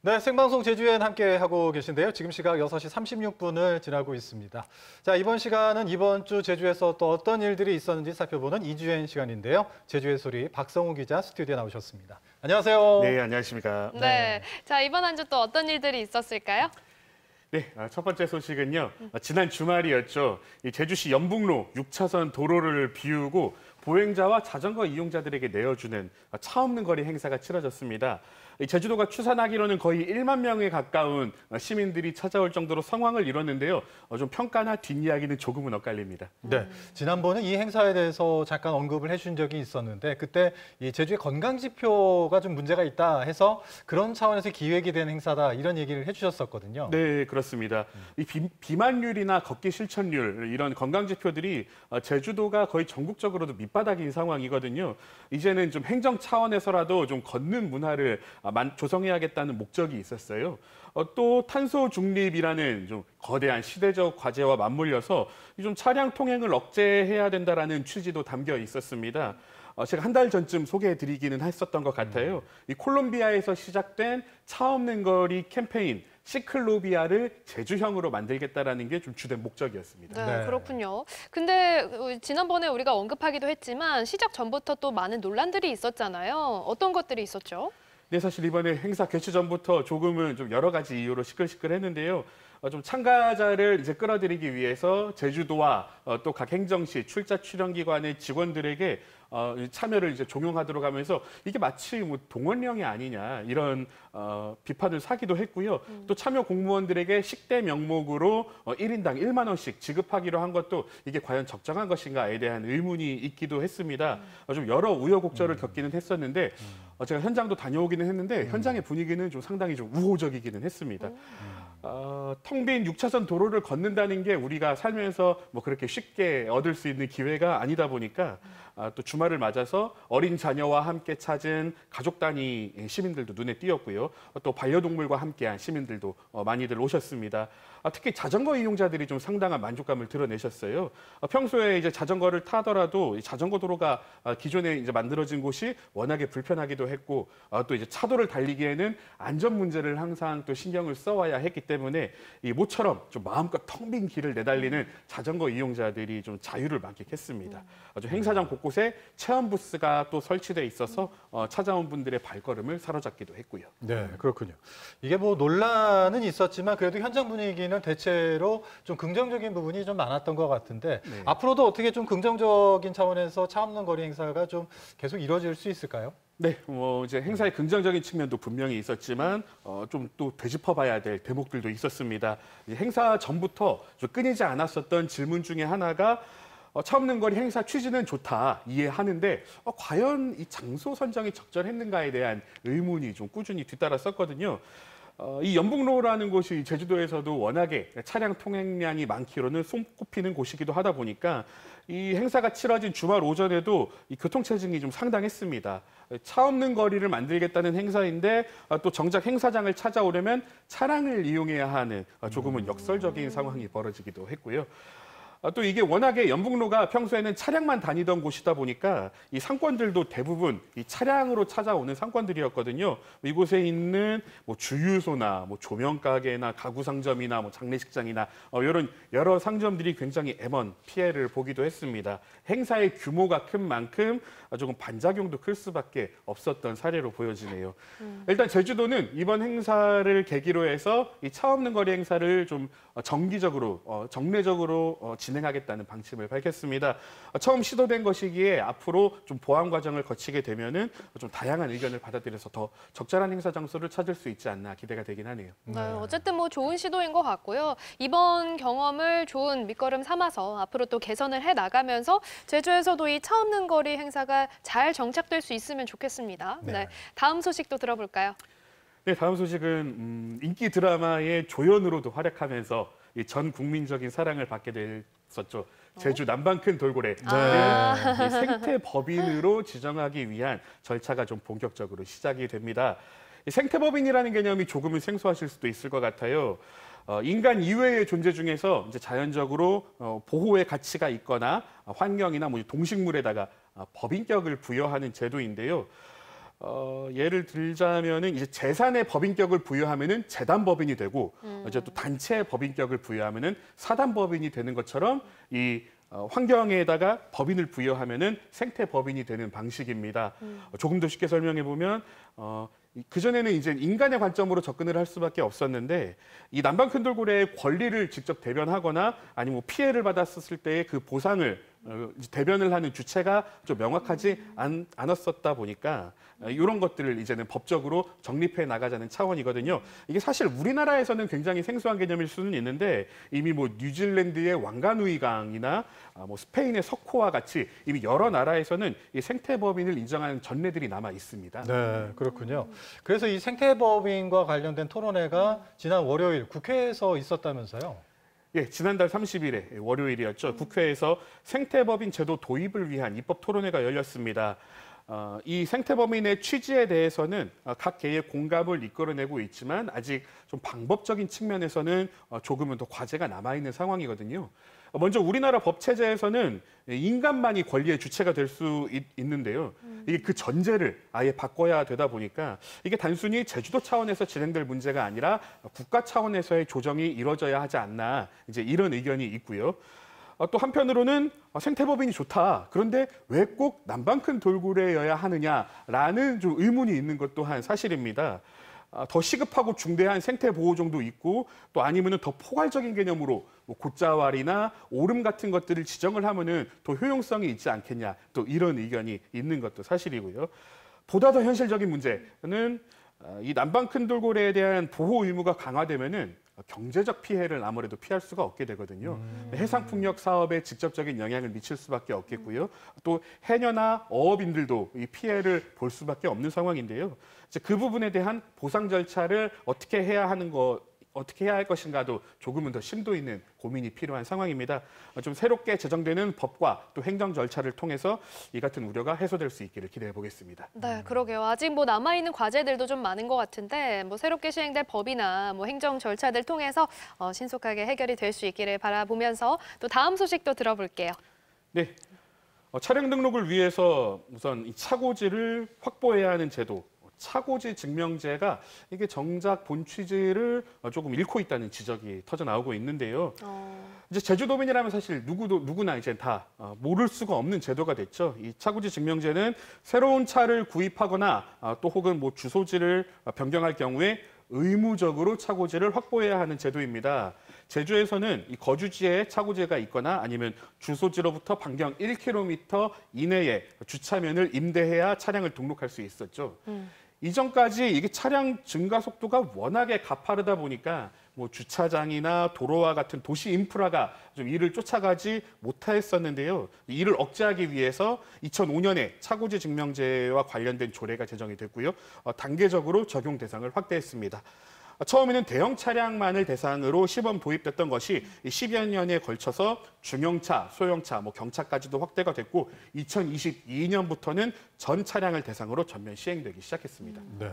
네, 생방송 제주엔 함께 하고 계신데요. 지금 시각 6시 36분을 지나고 있습니다. 자, 이번 시간은 이번 주 제주에서 또 어떤 일들이 있었는지 살펴보는 이주엔 시간인데요. 제주의 소리 박성우 기자 스튜디오에 나오셨습니다. 안녕하세요. 네, 안녕하십니까. 네. 네. 자, 이번 한 주 또 어떤 일들이 있었을까요? 네, 아, 첫 번째 소식은요. 아, 지난 주말이었죠. 제주시 연북로 6차선 도로를 비우고 보행자와 자전거 이용자들에게 내어주는 차 없는 거리 행사가 치러졌습니다. 제주도가 추산하기로는 거의 1만 명에 가까운 시민들이 찾아올 정도로 상황을 이뤘는데요. 어, 좀 평가나 뒷이야기는 조금은 엇갈립니다. 네, 지난번에 이 행사에 대해서 잠깐 언급을 해주신 적이 있었는데 그때 이 제주의 건강 지표가 좀 문제가 있다 해서 그런 차원에서 기획이 된 행사다 이런 얘기를 해주셨었거든요. 네, 그렇습니다. 이 비, 만율이나 걷기 실천율 이런 건강 지표들이 어, 제주도가 거의 전국적으로도 미 밑바닥인 상황이거든요. 이제는 좀 행정 차원에서라도 좀 걷는 문화를 아, 조성해야겠다는 목적이 있었어요. 어, 또 탄소 중립이라는 좀 거대한 시대적 과제와 맞물려서 좀 차량 통행을 억제해야 된다라는 취지도 담겨 있었습니다. 어, 제가 한 달 전쯤 소개해드리기는 했었던 것 같아요. 음. 이 콜롬비아에서 시작된 차 없는 거리 캠페인 시클로비아를 제주형으로 만들겠다라는 게좀 주된 목적이었습니다. 네, 네, 그렇군요. 근데 어, 지난번에 우리가 언급하기도 했지만 시작 전부터 또 많은 논란들이 있었잖아요. 어떤 것들이 있었죠? 네, 사실 이번에 행사 개최 전부터 조금은 좀 여러 가지 이유로 시끌시끌했는데요. 어, 좀 참가자를 이제 끌어들이기 위해서 제주도와 어, 또각 행정시 출자 출연기관의 직원들에게 어, 참여를 이제 종용하도록 하면서 이게 마치 뭐 동원령이 아니냐 이런 어, 비판을 사기도 했고요. 음. 또 참여 공무원들에게 식대 명목으로 어, 1인당 1만 원씩 지급하기로 한 것도 이게 과연 적정한 것인가에 대한 의문이 있기도 했습니다. 음. 어, 좀 여러 우여곡절을 음. 겪기는 했었는데 음. 어, 제가 현장도 다녀오기는 했는데 음. 현장의 분위기는 좀 상당히 좀 우호적이기는 했습니다. 어, 텅빈 6차선 도로를 걷는다는 게 우리가 살면서 뭐 그렇게 쉽게 얻을 수 있는 기회가 아니다 보니까 아, 또 주말을 맞아서 어린 자녀와 함께 찾은 가족 단위 시민들도 눈에 띄었고요. 또 반려동물과 함께한 시민들도 어, 많이들 오셨습니다. 아, 특히 자전거 이용자들이 좀 상당한 만족감을 드러내셨어요. 아, 평소에 이제 자전거를 타더라도 자전거 도로가 아, 기존에 이제 만들어진 곳이 워낙에 불편하기도 했고 어, 또 이제 차도를 달리기에는 안전 문제를 항상 또 신경을 써와야 했기 때문에 이 모처럼 좀 마음껏 텅 빈 길을 내달리는 자전거 이용자들이 좀 자유를 만끽했습니다. 아주 음. 행사장 네. 곳곳에 체험 부스가 또 설치돼 있어서 어, 찾아온 분들의 발걸음을 사로잡기도 했고요. 네, 그렇군요. 이게 뭐 논란은 있었지만 그래도 현장 분위기는 대체로 좀 긍정적인 부분이 좀 많았던 것 같은데 네. 앞으로도 어떻게 좀 긍정적인 차원에서 차 없는 거리 행사가 좀 계속 이루어질 수 있을까요? 네, 뭐 이제 행사의 긍정적인 측면도 분명히 있었지만 어, 좀 또 되짚어봐야 될 대목들도 있었습니다. 이제 행사 전부터 끊이지 않았었던 질문 중에 하나가 어, 차 없는 거리 행사 취지는 좋다 이해하는데 어, 과연 이 장소 선정이 적절했는가에 대한 의문이 좀 꾸준히 뒤따랐었거든요. 어, 이 연북로라는 곳이 제주도에서도 워낙에 차량 통행량이 많기로는 손꼽히는 곳이기도 하다 보니까 이 행사가 치러진 주말 오전에도 이 교통체증이 좀 상당했습니다. 차 없는 거리를 만들겠다는 행사인데 아, 또 정작 행사장을 찾아오려면 차량을 이용해야 하는 아, 조금은 음. 역설적인 상황이 벌어지기도 했고요. 아, 또 이게 워낙에 연북로가 평소에는 차량만 다니던 곳이다 보니까 이 상권들도 대부분 이 차량으로 찾아오는 상권들이었거든요. 이곳에 있는 뭐 주유소나 뭐 조명가게나 가구 상점이나 뭐 장례식장이나 어, 이런 여러 상점들이 굉장히 애먼 피해를 보기도 했습니다. 행사의 규모가 큰 만큼 아, 조금 반작용도 클 수밖에 없었던 사례로 보여지네요. 음. 일단 제주도는 이번 행사를 계기로 해서 이 차 없는 거리 행사를 좀 어, 정기적으로 어, 정례적으로 어, 진행하겠다는 방침을 밝혔습니다. 처음 시도된 것이기에 앞으로 좀 보완 과정을 거치게 되면은 좀 다양한 의견을 받아들여서 더 적절한 행사 장소를 찾을 수 있지 않나 기대가 되긴 하네요. 네, 네. 어쨌든 뭐 좋은 시도인 것 같고요. 이번 경험을 좋은 밑거름 삼아서 앞으로 또 개선을 해 나가면서 제주에서도 이 차 없는 거리 행사가 잘 정착될 수 있으면 좋겠습니다. 네. 네 다음 소식도 들어볼까요? 네, 다음 소식은 음, 인기 드라마의 조연으로도 활약하면서 이전 국민적인 사랑을 받게 됐었죠. 어? 제주 남방큰 돌고래 네. 생태 법인으로 지정하기 위한 절차가 좀 본격적으로 시작이 됩니다. 생태 법인이라는 개념이 조금은 생소하실 수도 있을 것 같아요. 어, 인간 이외의 존재 중에서 이제 자연적으로 어, 보호의 가치가 있거나 환경이나 뭐 동식물에다가 어, 법인격을 부여하는 제도인데요. 어, 예를 들자면은 이제 재산의 법인격을 부여하면은 재단 법인이 되고 음. 이제 또 단체의 법인격을 부여하면은 사단 법인이 되는 것처럼 이 어, 환경에다가 법인을 부여하면은 생태 법인이 되는 방식입니다. 음. 어, 조금 더 쉽게 설명해 보면 어, 그 전에는 이제 인간의 관점으로 접근을 할 수밖에 없었는데 이 남방 큰돌고래의 권리를 직접 대변하거나 아니면 뭐 피해를 받았을 었 때의 그 보상을 어, 대변을 하는 주체가 좀 명확하지 않, 았었다 보니까 어, 이런 것들을 이제는 법적으로 정립해 나가자는 차원이거든요. 이게 사실 우리나라에서는 굉장히 생소한 개념일 수는 있는데 이미 뭐 뉴질랜드의 왕가누이강이나 아, 뭐 스페인의 석호와 같이 이미 여러 나라에서는 이 생태법인을 인정하는 전례들이 남아 있습니다. 네, 그렇군요. 그래서 이 생태법인과 관련된 토론회가 지난 월요일 국회에서 있었다면서요? 예, 지난달 30일에 예, 월요일이었죠. 국회에서 생태법인 제도 도입을 위한 입법 토론회가 열렸습니다. 어, 이 생태법인의 취지에 대해서는 어, 각 개의 공감을 이끌어내고 있지만 아직 좀 방법적인 측면에서는 어, 조금은 더 과제가 남아있는 상황이거든요. 먼저 우리나라 법 체제에서는 인간만이 권리의 주체가 될 수 있는데요. 음. 이게 그 전제를 아예 바꿔야 되다 보니까 이게 단순히 제주도 차원에서 진행될 문제가 아니라 국가 차원에서의 조정이 이뤄져야 하지 않나 이제 이런 의견이 있고요. 어, 또 한편으로는 어, 생태법인이 좋다. 그런데 왜 꼭 남방큰 돌고래여야 하느냐라는 좀 의문이 있는 것 또한 사실입니다. 아, 더 시급하고 중대한 생태 보호종도 있고 또 아니면은 더 포괄적인 개념으로 뭐 고자왈이나 오름 같은 것들을 지정을 하면은 더 효용성이 있지 않겠냐 또 이런 의견이 있는 것도 사실이고요. 보다 더 현실적인 문제는 아, 이 남방큰 돌고래에 대한 보호 의무가 강화되면은 경제적 피해를 아무래도 피할 수가 없게 되거든요. 음. 해상풍력 사업에 직접적인 영향을 미칠 수밖에 없겠고요. 또 해녀나 어업인들도 이 피해를 볼 수밖에 없는 상황인데요. 이제 그 부분에 대한 보상 절차를 어떻게 해야 하는 것 어떻게 해야 할 것인가도 조금은 더 심도 있는 고민이 필요한 상황입니다. 좀 새롭게 제정되는 법과 또 행정 절차를 통해서 이 같은 우려가 해소될 수 있기를 기대해 보겠습니다. 네, 그러게요. 아직 뭐 남아 있는 과제들도 좀 많은 것 같은데 뭐 새롭게 시행될 법이나 뭐 행정 절차들 통해서 어, 신속하게 해결이 될 수 있기를 바라보면서 또 다음 소식도 들어볼게요. 네. 어, 차량 등록을 위해서 우선 이 차고지를 확보해야 하는 제도 차고지 증명제가 이게 정작 본 취지를 조금 잃고 있다는 지적이 터져 나오고 있는데요. 어... 이제 제주도민이라면 사실 누구도 누구나 이제 다 어, 모를 수가 없는 제도가 됐죠. 이 차고지 증명제는 새로운 차를 구입하거나 어, 또 혹은 뭐 주소지를 변경할 경우에 의무적으로 차고지를 확보해야 하는 제도입니다. 제주에서는 이 거주지에 차고지가 있거나 아니면 주소지로부터 반경 1km 이내에 주차면을 임대해야 차량을 등록할 수 있었죠. 음. 이전까지 이게 차량 증가 속도가 워낙에 가파르다 보니까 뭐 주차장이나 도로와 같은 도시 인프라가 좀 이를 쫓아가지 못하였었는데요 이를 억제하기 위해서 2005년에 차고지 증명제와 관련된 조례가 제정이 됐고요. 어, 단계적으로 적용 대상을 확대했습니다. 처음에는 대형 차량만을 대상으로 시범 도입됐던 것이 10여 년에 걸쳐서 중형차, 소형차, 뭐 경차까지도 확대가 됐고 2022년부터는 전 차량을 대상으로 전면 시행되기 시작했습니다. 네.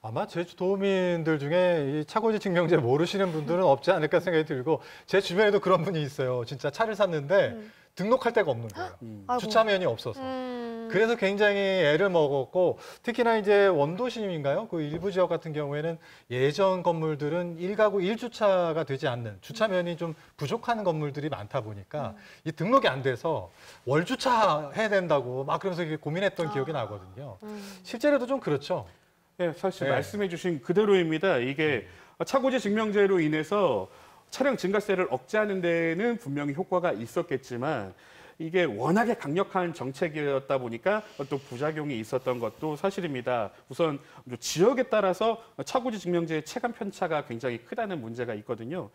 아마 제주도민들 중에 이 차고지 증명제 모르시는 분들은 없지 않을까 생각이 들고 제 주변에도 그런 분이 있어요. 진짜 차를 샀는데 음. 등록할 데가 없는 거예요. 주차면이 없어서. 음. 그래서 굉장히 애를 먹었고 특히나 이제 원도심인가요? 그 일부 지역 같은 경우에는 예전 건물들은 1가구 1주차가 되지 않는 주차면이 음. 좀 부족한 건물들이 많다 보니까 음. 이 등록이 안 돼서 월 주차 해야 된다고 막 그러면서 고민했던 아. 기억이 나거든요. 음. 실제로도 좀 그렇죠. 예, 사실 네. 말씀해 주신 그대로입니다. 이게 음. 차고지 증명제로 인해서 차량 증가세를 억제하는 데는 분명히 효과가 있었겠지만 이게 워낙에 강력한 정책이었다 보니까 또 부작용이 있었던 것도 사실입니다. 우선 그 지역에 따라서 차고지 증명제의 체감 편차가 굉장히 크다는 문제가 있거든요.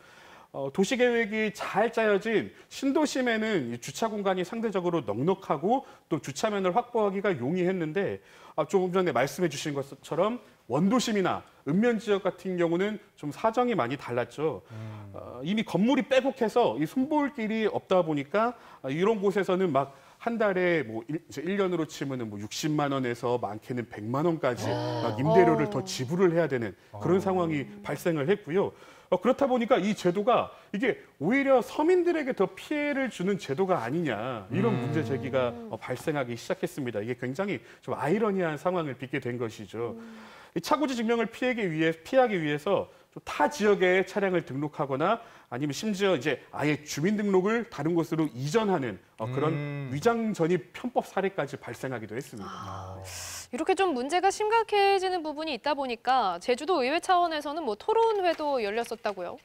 어, 도시계획이 잘 짜여진 신도심에는 주차 공간이 상대적으로 넉넉하고 또 주차면을 확보하기가 용이했는데 아, 조금 전에 말씀해 주신 것처럼 원도심이나 읍면 지역 같은 경우는 좀 사정이 많이 달랐죠. 음. 어, 이미 건물이 빼곡해서 이 손볼 길이 없다 보니까 아, 이런 곳에서는 막 한 달에 뭐 일, 1년으로 치면은 뭐 60만 원에서 많게는 100만 원까지 아. 막 임대료를 더 어. 지불을 해야 되는 그런 어. 상황이 발생을 했고요. 어, 그렇다 보니까 이 제도가 이게 오히려 서민들에게 더 피해를 주는 제도가 아니냐 이런 문제 음. 제기가 어, 발생하기 시작했습니다. 이게 굉장히 좀 아이러니한 상황을 빚게 된 것이죠. 음. 이 차고지 증명을 피하기 위해 피하기 위해서 타 지역에 차량을 등록하거나 아니면 심지어 이제 아예 주민등록을 다른 곳으로 이전하는 어, 그런 음. 위장 전입 편법 사례까지 발생하기도 했습니다. 아, 이렇게 좀 문제가 심각해지는 부분이 있다 보니까 제주도 의회 차원에서는 뭐 토론회도 열렸었다고요?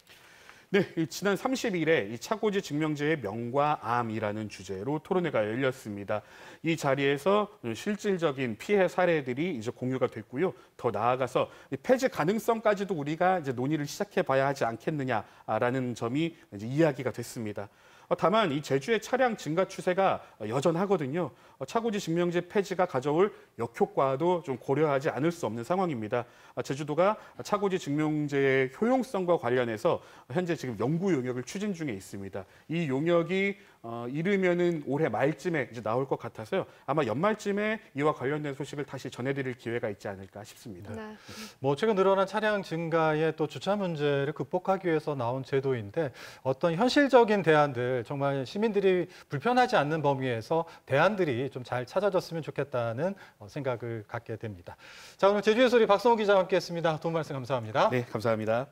네, 지난 30일에 이 차고지 증명제의 명과 암이라는 주제로 토론회가 열렸습니다. 이 자리에서 실질적인 피해 사례들이 이제 공유가 됐고요. 더 나아가서 폐지 가능성까지도 우리가 이제 논의를 시작해 봐야 하지 않겠느냐라는 점이 이제 이야기가 됐습니다. 어, 다만 이 제주의 차량 증가 추세가 여전하거든요. 어, 차고지 증명제 폐지가 가져올 역효과도 좀 고려하지 않을 수 없는 상황입니다. 아, 제주도가 차고지 증명제의 효용성과 관련해서 현재 지금 연구 용역을 추진 중에 있습니다. 이 용역이 어, 이르면은 올해 말쯤에 이제 나올 것 같아서요. 아마 연말쯤에 이와 관련된 소식을 다시 전해드릴 기회가 있지 않을까 싶습니다. 네. 음. 뭐 최근 늘어난 차량 증가에 또 주차 문제를 극복하기 위해서 나온 제도인데 어떤 현실적인 대안들 정말 시민들이 불편하지 않는 범위에서 대안들이 좀 잘 찾아졌으면 좋겠다는 어, 생각을 갖게 됩니다. 자 오늘 제주의 소리 박성호 기자와 함께했습니다. 도움 말씀 감사합니다. 네, 감사합니다.